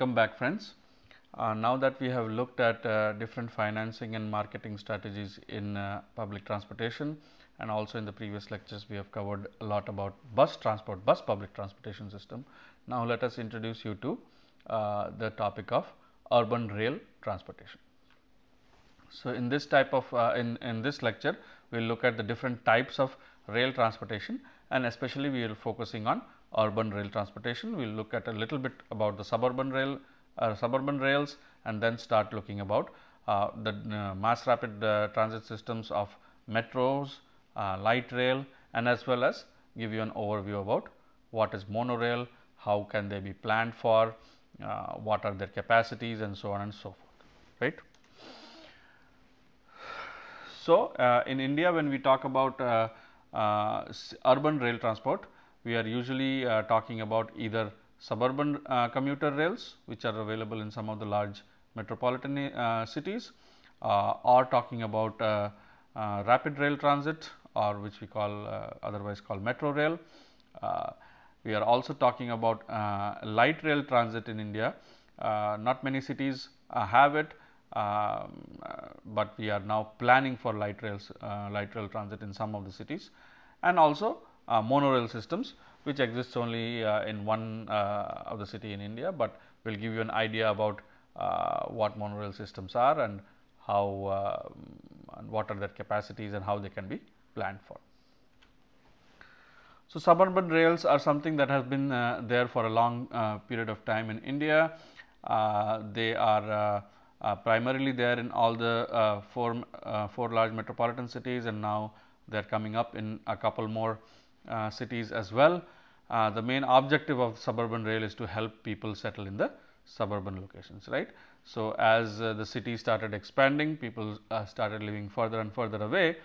Welcome back friends. Uh, now that we have looked at uh, different financing and marketing strategies in uh, public transportation and also in the previous lectures we have covered a lot about bus transport, bus public transportation system. Now let us introduce you to uh, the topic of urban rail transportation. So in this type of, uh, in, in this lecture we will look at the different types of rail transportation and especially we will focusing on urban rail transportation. We will look at a little bit about the suburban rail, uh, suburban rails and then start looking about uh, the uh, mass rapid uh, transit systems of metros, uh, light rail and as well as give you an overview about what is monorail, how can they be planned for, uh, what are their capacities and so on and so forth, right. So, in India when we talk about uh, urban rail transport, we are usually uh, talking about either suburban uh, commuter rails which are available in some of the large metropolitan cities or talking about rapid rail transit or which we call otherwise called metro rail. we are also talking about light rail transit in India. not many cities have it, um, uh, but we are now planning for light rails, uh, light rail transit in some of the cities and also uh, monorail systems which exists only in one of the city in India, but will give you an idea about what monorail systems are and how um, and what are their capacities and how they can be planned for. So, suburban rails are something that has been uh, there for a long uh, period of time in India. Uh, they are uh, primarily there in all the uh, four, uh, four large metropolitan cities and now they are coming up in a couple more uh, cities as well. Uh, the main objective of suburban rail is to help people settle in the suburban locations, right. So, as uh, the city started expanding, people started living further and further away.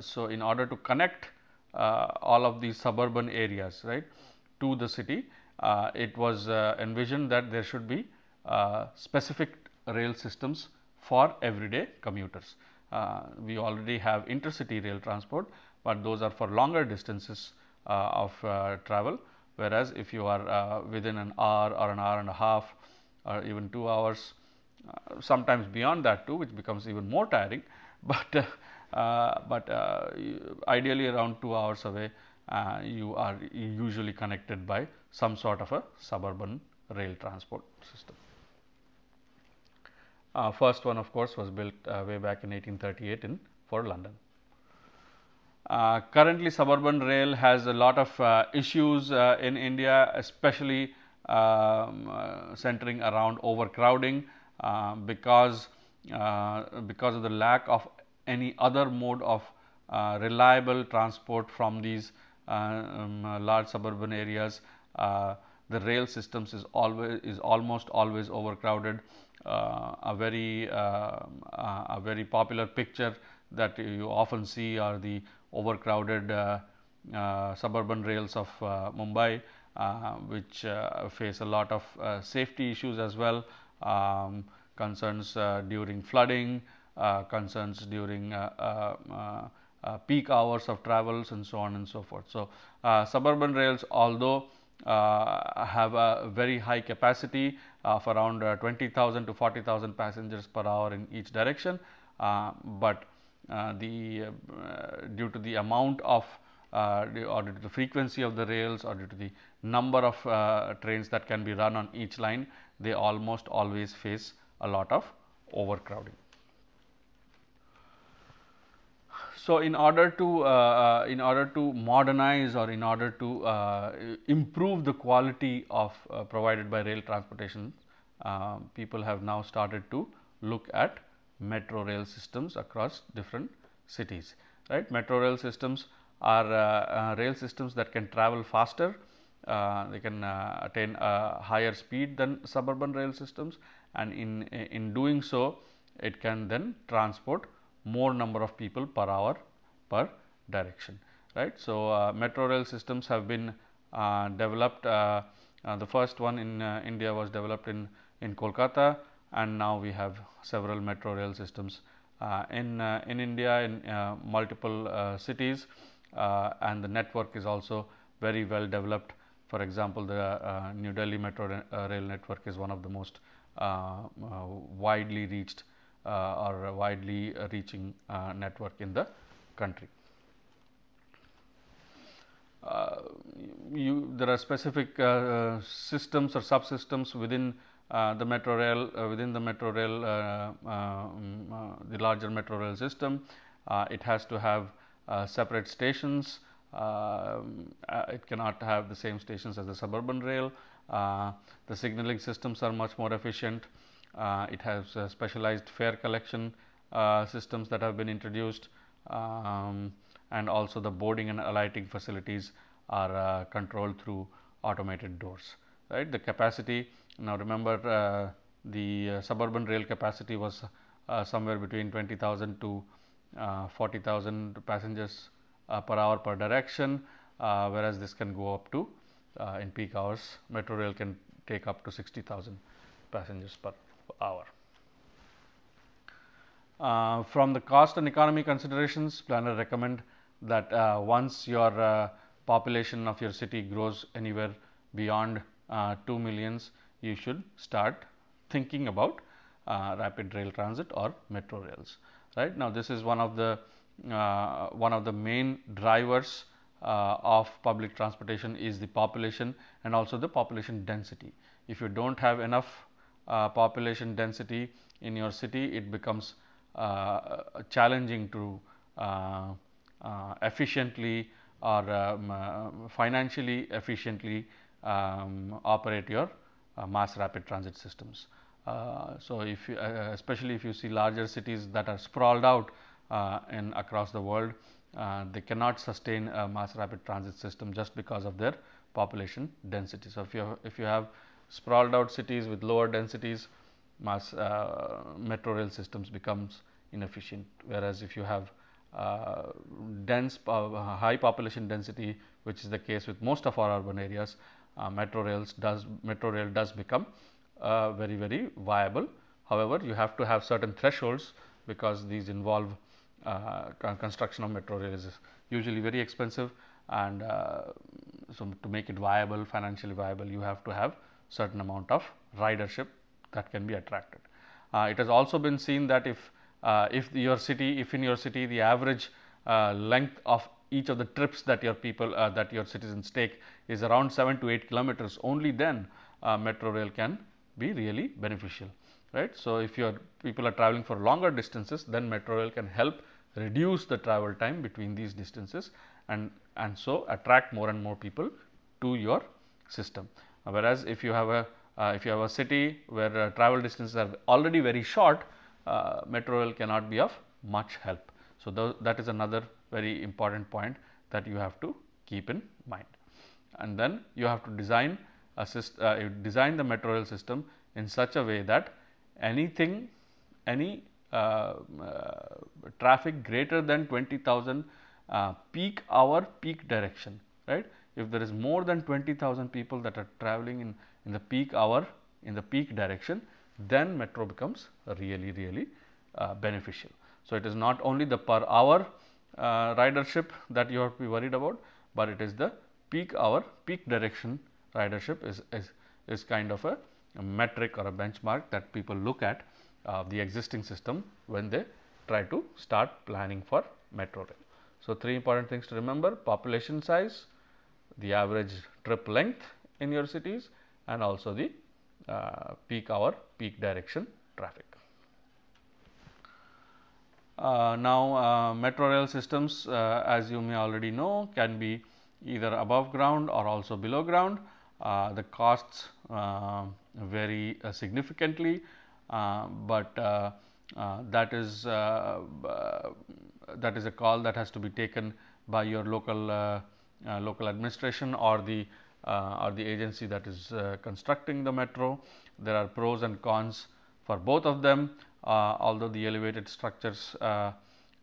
so, in order to connect all of these suburban areas, right, to the city, it was envisioned that there should be specific rail systems for everyday commuters. Uh, we already have intercity rail transport, but those are for longer distances uh, of uh, travel. Whereas, if you are uh, within an hour or an hour and a half or even 2 hours, uh, sometimes beyond that too, which becomes even more tiring, but, but ideally around 2 hours away, you are usually connected by some sort of a suburban rail transport system. Uh, first one of course was built uh, way back in 1838 in for London. Uh, currently suburban rail has a lot of uh, issues uh, in India especially um, uh, centering around overcrowding because, because of the lack of any other mode of reliable transport from these um, large suburban areas. the rail systems is always is almost always overcrowded uh, a very uh, a very popular picture that you often see are the overcrowded uh, suburban rails of Mumbai which face a lot of safety issues as well um, concerns during flooding concerns during uh, peak hours of travels and so on and so forth. So, uh, suburban rails although uh, have a very high capacity of around uh, 20,000 to 40,000 passengers per hour in each direction, uh, but uh, the due to the amount of uh, or due to the frequency of the rails or due to the number of uh, trains that can be run on each line, they almost always face a lot of overcrowding. So, in order to uh, uh, in order to modernize or in order to uh, improve the quality of uh, provided by rail transportation, um, people have now started to look at metro rail systems across different cities. Right? Metro rail systems are uh, uh, rail systems that can travel faster, they can attain a higher speed than suburban rail systems, and in in doing so, it can then transport more number of people per hour per direction right. So, uh, metro rail systems have been uh, developed uh, uh, the first one in uh, India was developed in, in Kolkata and now we have several metro rail systems in, in India in multiple cities and the network is also very well developed. For example, the New Delhi metro rail network is one of the most widely reached or uh, widely uh, reaching uh, network in the country. You, there are specific systems or subsystems within the metro rail within the metro rail um, the larger metro rail system it has to have separate stations um, uh, it cannot have the same stations as the suburban rail. Uh, the signaling systems are much more efficient. Uh, it has specialized fare collection uh, systems that have been introduced um, and also the boarding and alighting facilities are uh, controlled through automated doors. Right? The capacity now remember the suburban rail capacity was somewhere between 20,000 to uh, 40,000 passengers uh, per hour per direction, uh, whereas this can go up to in peak hours, metro rail can take up to 60,000 passengers per hour. Uh, from the cost and economy considerations, planner recommend that uh, once your uh, population of your city grows anywhere beyond uh, 2 millions, you should start thinking about uh, rapid rail transit or metro rails. Right now, this is one of the uh, one of the main drivers of public transportation is the population and also the population density. If you don't have enough uh, population density in your city, it becomes uh, challenging to uh, efficiently or um, financially efficiently um, operate your mass rapid transit systems. Uh, so, if you, uh, especially if you see larger cities that are sprawled out uh, in across the world, they cannot sustain a mass rapid transit system just because of their population density. So, if you have, if you have sprawled out cities with lower densities mass uh, metro rail systems becomes inefficient whereas if you have uh, dense uh, high population density which is the case with most of our urban areas uh, metro rails does metro rail does become uh, very very viable however you have to have certain thresholds because these involve uh, construction of metro rail is usually very expensive and so to make it viable financially viable you have to have certain amount of ridership that can be attracted. Uh, it has also been seen that if uh, if your city if in your city the average uh, length of each of the trips that your people uh, that your citizens take is around 7 to 8 kilometers only then uh, metro rail can be really beneficial right so if your people are traveling for longer distances then metro rail can help reduce the travel time between these distances and and so attract more and more people to your system Whereas, if you have a uh, if you have a city where uh, travel distances are already very short, uh, metro rail cannot be of much help. So, th that is another very important point that you have to keep in mind. And then you have to design assist, uh, you design the metro rail system in such a way that anything, any uh, uh, traffic greater than 20,000 peak hour peak direction, right if there is more than 20,000 people that are traveling in, in the peak hour in the peak direction, then metro becomes really, really uh, beneficial. So, it is not only the per hour uh, ridership that you have to be worried about, but it is the peak hour, peak direction ridership is, is, is kind of a, a metric or a benchmark that people look at uh, the existing system when they try to start planning for metro rail. So, three important things to remember population size, the average trip length in your cities and also the uh, peak hour peak direction traffic. Uh, now, uh, metro rail systems uh, as you may already know can be either above ground or also below ground. Uh, the costs uh, vary significantly, but that is that is a call that has to be taken by your local uh, local administration or the uh, or the agency that is uh, constructing the metro. There are pros and cons for both of them although the elevated structures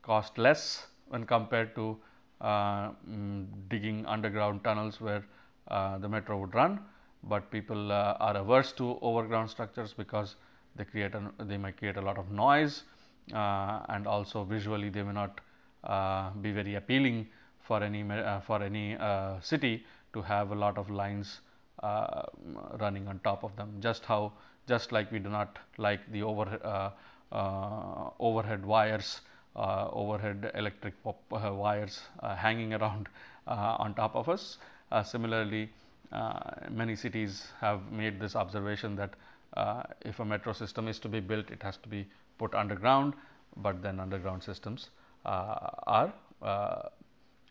cost less when compared to mm, digging underground tunnels where the metro would run but people uh, are averse to overground structures because they create an, they might create a lot of noise uh, and also visually they may not uh, be very appealing for any uh, for any uh, city to have a lot of lines uh, running on top of them just how just like we do not like the over overhead wires uh, overhead electric uh, wires uh, hanging around on top of us. similarly, many cities have made this observation that if a metro system is to be built, it has to be put underground, but then underground systems are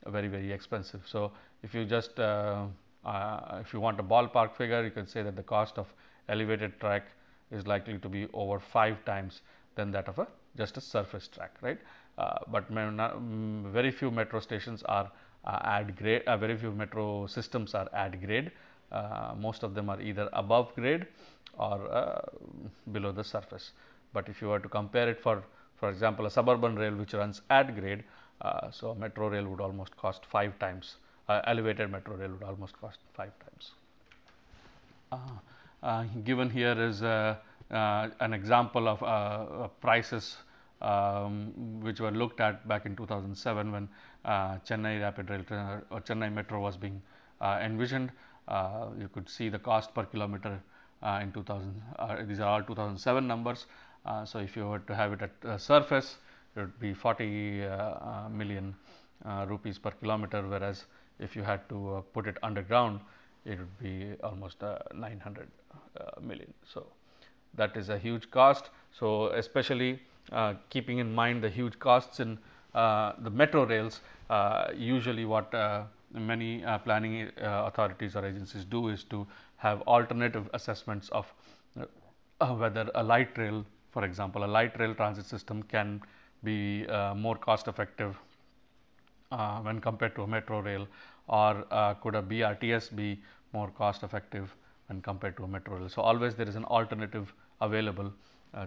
very very expensive. So, if you just uh, uh, if you want a ballpark figure you can say that the cost of elevated track is likely to be over 5 times than that of a just a surface track right. Uh, but mm, very few metro stations are uh, at grade uh, very few metro systems are at grade uh, most of them are either above grade or below the surface. But if you were to compare it for for example, a suburban rail which runs at grade uh, so, metro rail would almost cost 5 times, uh, elevated metro rail would almost cost 5 times. Ah, uh, given here is an example of prices um, which were looked at back in 2007 when Chennai Rapid Rail or Chennai Metro was being envisioned. Uh, you could see the cost per kilometer uh, in 2000 uh, these are all 2007 numbers so if you were to have it at surface it would be 40 uh, uh, million uh, rupees per kilometer whereas if you had to put it underground it would be almost uh, 900 million. So, that is a huge cost. So, especially uh, keeping in mind the huge costs in uh, the metro rails, uh, usually what many planning authorities or agencies do is to have alternative assessments of whether a light rail, for example, a light rail transit system can be uh, more cost effective uh, when compared to a metro rail or uh, could a BRTS be more cost effective when compared to a metro rail. So, always there is an alternative available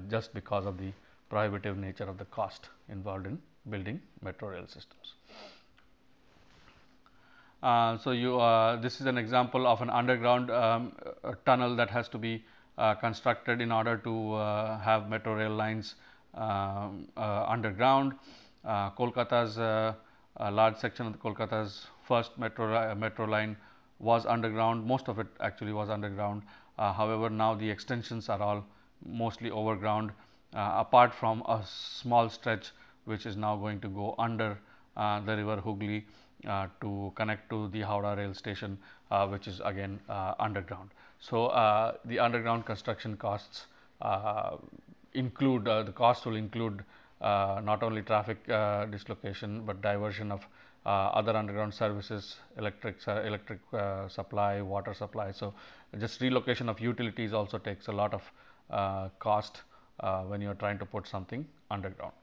just because of the prohibitive nature of the cost involved in building metro rail systems. Uh, so, you uh, this is an example of an underground um, tunnel that has to be uh, constructed in order to have metro rail lines um, uh, underground. Uh, Kolkata's uh, a large section of Kolkata's first metro metro line was underground. Most of it actually was underground. however, now the extensions are all mostly overground, apart from a small stretch which is now going to go under the river Hooghly uh, to connect to the Howrah rail station uh, which is again uh, underground. So, the underground construction costs include uh, the cost will include uh, not only traffic uh, dislocation, but diversion of other underground services, electric electric supply, water supply. So, just relocation of utilities also takes a lot of cost when you are trying to put something underground.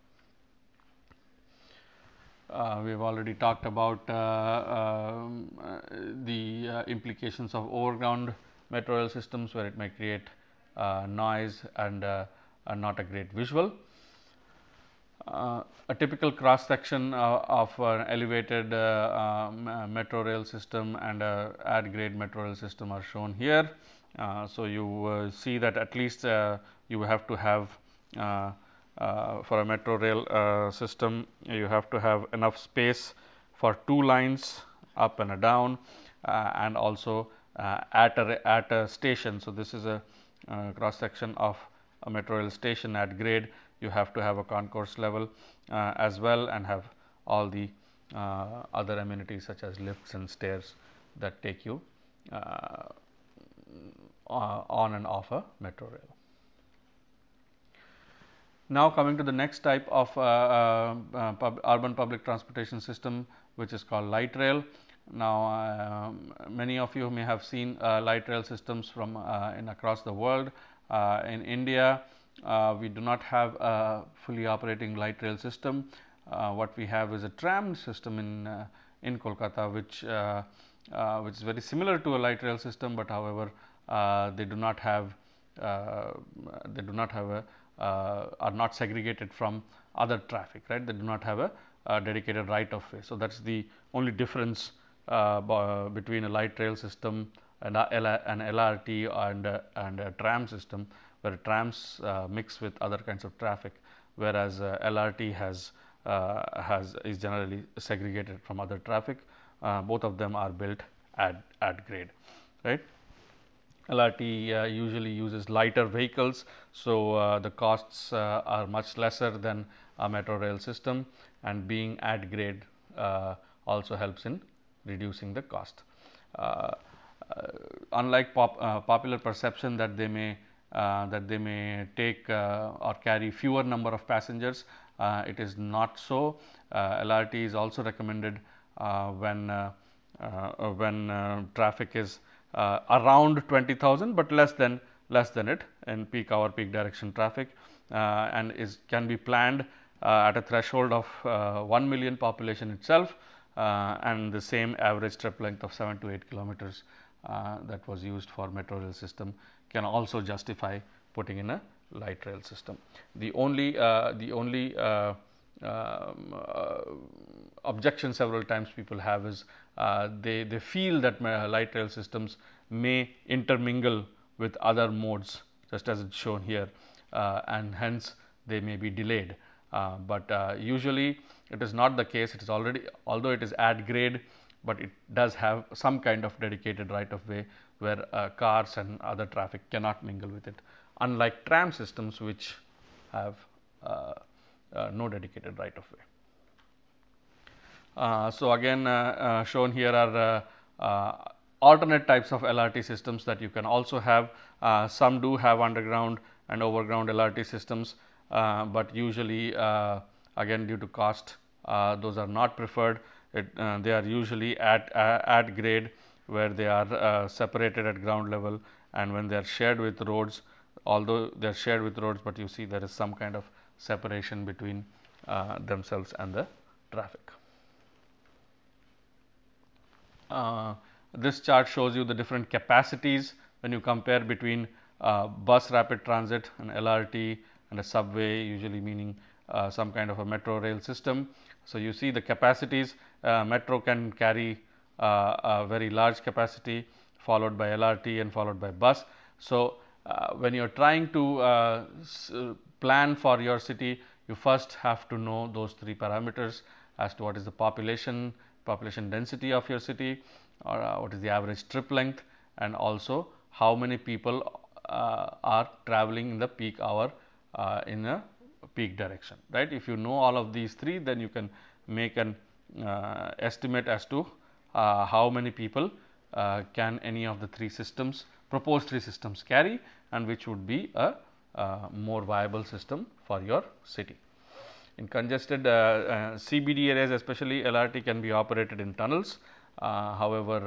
Uh, we have already talked about uh, um, the implications of overground metro rail systems where it may create noise and are not a great visual. Uh, a typical cross section uh, of an elevated uh, um, uh metro rail system and a ad grade metro rail system are shown here. Uh, so, you uh, see that at least you have to have for a metro rail system you have to have enough space for two lines up and down and also at a, at a station. So, this is a cross section of a metro rail station at grade you have to have a concourse level uh, as well and have all the uh, other amenities such as lifts and stairs that take you uh, uh on and off a metro rail. Now coming to the next type of uh, uh, pub urban public transportation system which is called light rail. Now um, many of you may have seen light rail systems from in across the world uh, in India, uh, we do not have a fully operating light rail system. Uh, what we have is a tram system in in Kolkata, which which is very similar to a light rail system, but however, they do not have they do not have a are not segregated from other traffic, right? They do not have a, a dedicated right of way. So, that is the only difference uh, between a light rail system an, LRT and, and a tram system where trams uh, mix with other kinds of traffic whereas uh, LRT has, uh, has is generally segregated from other traffic. both of them are built at, at grade right. LRT uh, usually uses lighter vehicles. So, uh, the costs uh, are much lesser than a metro rail system and being at grade also helps in reducing the cost. Uh, unlike pop, uh, popular perception that they may uh, that they may take or carry fewer number of passengers, it is not so. LRT is also recommended when when traffic is around 20,000, but less than less than it in peak hour peak direction traffic uh, and is can be planned uh, at a threshold of uh, 1 million population itself and the same average trip length of 7 to 8 kilometers uh, that was used for metro rail system can also justify putting in a light rail system. The only, uh, the only uh, um, uh, objection several times people have is uh, they, they feel that light rail systems may intermingle with other modes just as it is shown here uh, and hence they may be delayed. but usually it is not the case it is already although it is at grade but it does have some kind of dedicated right of way where uh, cars and other traffic cannot mingle with it unlike tram systems which have uh, uh, no dedicated right of way. Uh, so, again uh, uh, shown here are alternate types of LRT systems that you can also have. some do have underground and overground LRT systems, but usually again due to cost those are not preferred it, uh, they are usually at, uh, at grade where they are uh, separated at ground level and when they are shared with roads although they are shared with roads, but you see there is some kind of separation between uh, themselves and the traffic. Uh, this chart shows you the different capacities when you compare between uh, bus rapid transit and LRT and a subway usually meaning some kind of a metro rail system so, you see the capacities uh, metro can carry uh, a very large capacity followed by LRT and followed by bus. So, uh, when you are trying to uh, uh, plan for your city you first have to know those three parameters as to what is the population, population density of your city or uh, what is the average trip length and also how many people are traveling in the peak hour in a peak direction right. If you know all of these three then you can make an uh, estimate as to uh, how many people uh, can any of the three systems proposed three systems carry and which would be a uh, more viable system for your city. In congested uh, uh, CBD areas especially LRT can be operated in tunnels however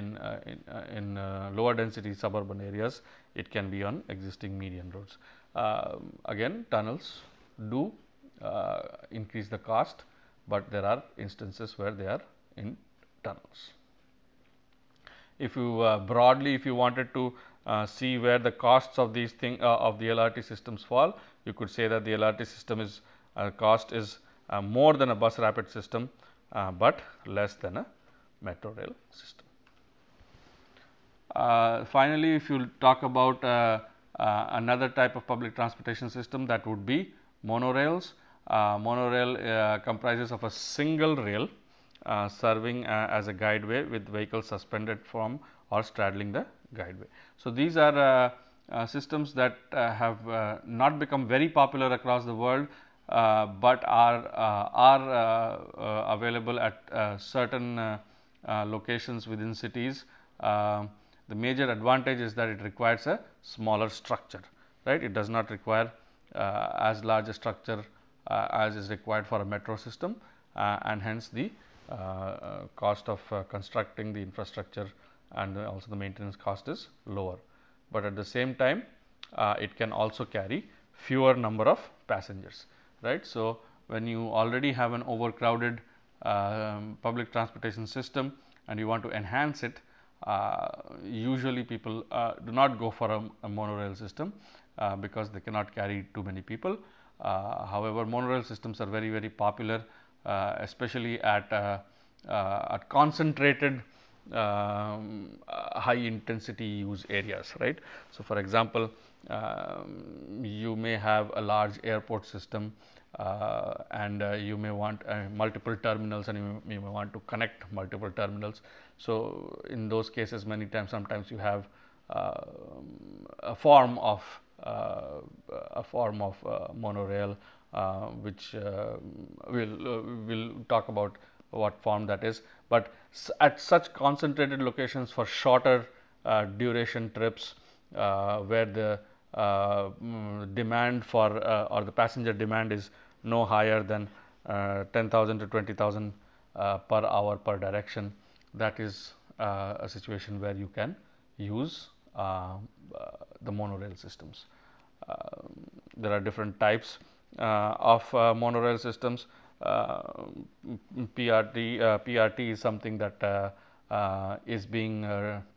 in, in, in lower density suburban areas it can be on existing median roads. Uh, again tunnels do uh, increase the cost, but there are instances where they are in tunnels. If you uh, broadly if you wanted to uh, see where the costs of these thing uh, of the LRT systems fall. You could say that the LRT system is uh, cost is more than a bus rapid system, but less than a metro rail system. finally, if you talk about uh, another type of public transportation system that would be monorails. Uh, monorail uh, comprises of a single rail uh, serving uh, as a guideway with vehicles suspended from or straddling the guideway. So, these are uh, systems that have not become very popular across the world, but are, are available at certain locations within cities. The major advantage is that it requires a smaller structure, right. It does not require uh, as large a structure uh, as is required for a metro system uh, and hence the uh, uh, cost of uh, constructing the infrastructure and also the maintenance cost is lower. But at the same time, it can also carry fewer number of passengers, right. So, when you already have an overcrowded um, public transportation system and you want to enhance it, uh, usually people uh, do not go for a, a monorail system uh, because they cannot carry too many people. however, monorail systems are very very popular especially at, at concentrated um, high intensity use areas right. So, for example, um, you may have a large airport system uh, and uh, you may want uh, multiple terminals and you may, you may, want to connect multiple terminals. So, in those cases many times sometimes you have uh, a form of uh, a form of uh, monorail which we'll, we'll talk about what form that is, but at such concentrated locations for shorter duration trips where the uh, demand for uh, or the passenger demand is no higher than uh, 10,000 to 20,000 per hour per direction that is a situation where you can use the monorail systems. there are different types of monorail systems. PRT, PRT is something that is being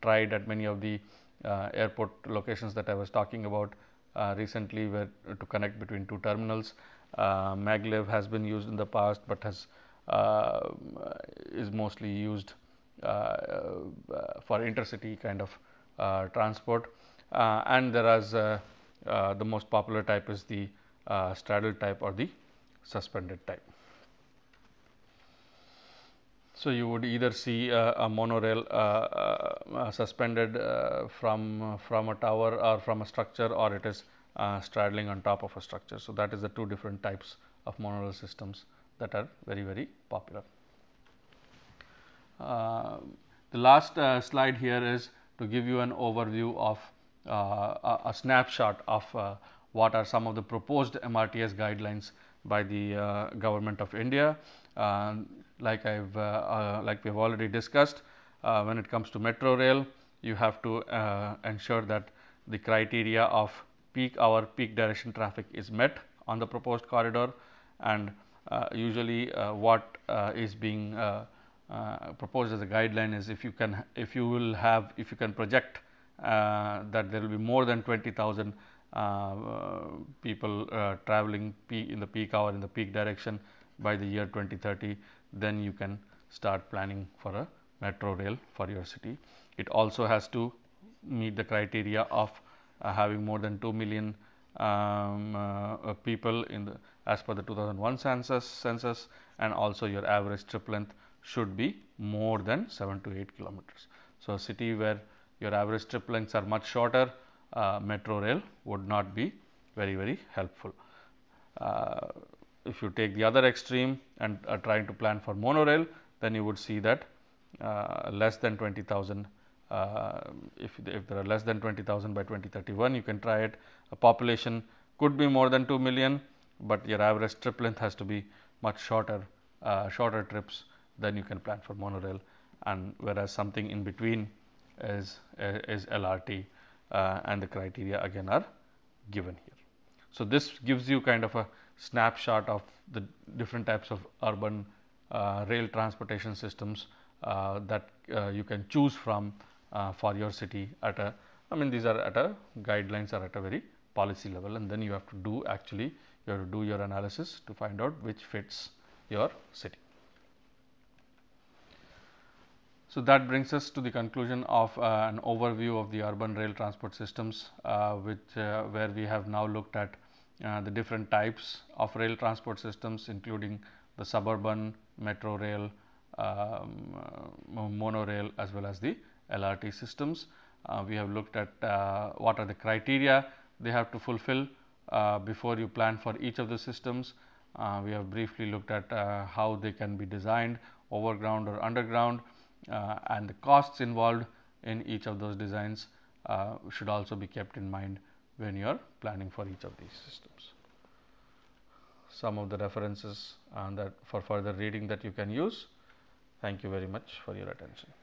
tried at many of the uh, airport locations that I was talking about uh, recently where to connect between two terminals. Uh, maglev has been used in the past, but has is mostly used for intercity kind of transport and there is the most popular type is the straddle type or the suspended type. So, you would either see uh, a monorail uh, uh, uh suspended uh, from, from a tower or from a structure or it is straddling on top of a structure. So, that is the two different types of monorail systems that are very, very popular. the last slide here is to give you an overview of a, a, snapshot of what are some of the proposed MRTS guidelines by the uh, government of India. Uh, like I have uh, uh, like we have already discussed uh, when it comes to metro rail you have to uh, ensure that the criteria of peak hour peak direction traffic is met on the proposed corridor and usually what is being proposed as a guideline is if you can if you will have if you can project that there will be more than 20,000 uh, people uh, traveling in the peak hour in the peak direction by the year 2030 then you can start planning for a metro rail for your city. It also has to meet the criteria of uh, having more than 2 million um, uh, uh people in the as per the 2001 census, census and also your average trip length should be more than 7 to 8 kilometers. So, a city where your average trip lengths are much shorter uh, metro rail would not be very very helpful. Uh, if you take the other extreme and are trying to plan for monorail, then you would see that uh, less than 20,000 uh, if, if there are less than 20,000 by 2031 you can try it a population could be more than 2 million, but your average trip length has to be much shorter uh, shorter trips then you can plan for monorail and whereas something in between is is LRT uh, and the criteria again are given here. So, this gives you kind of a snapshot of the different types of urban uh, rail transportation systems uh, that uh, you can choose from uh, for your city at a I mean these are at a guidelines are at a very policy level and then you have to do actually you have to do your analysis to find out which fits your city. So, that brings us to the conclusion of uh, an overview of the urban rail transport systems uh, which uh, where we have now looked at uh, the different types of rail transport systems including the suburban, metro rail, um, uh, monorail as well as the LRT systems. Uh, we have looked at what are the criteria they have to fulfill before you plan for each of the systems. we have briefly looked at how they can be designed overground or underground uh, and the costs involved in each of those designs uh, should also be kept in mind when you are planning for each of these systems. Some of the references and that for further reading that you can use. Thank you very much for your attention.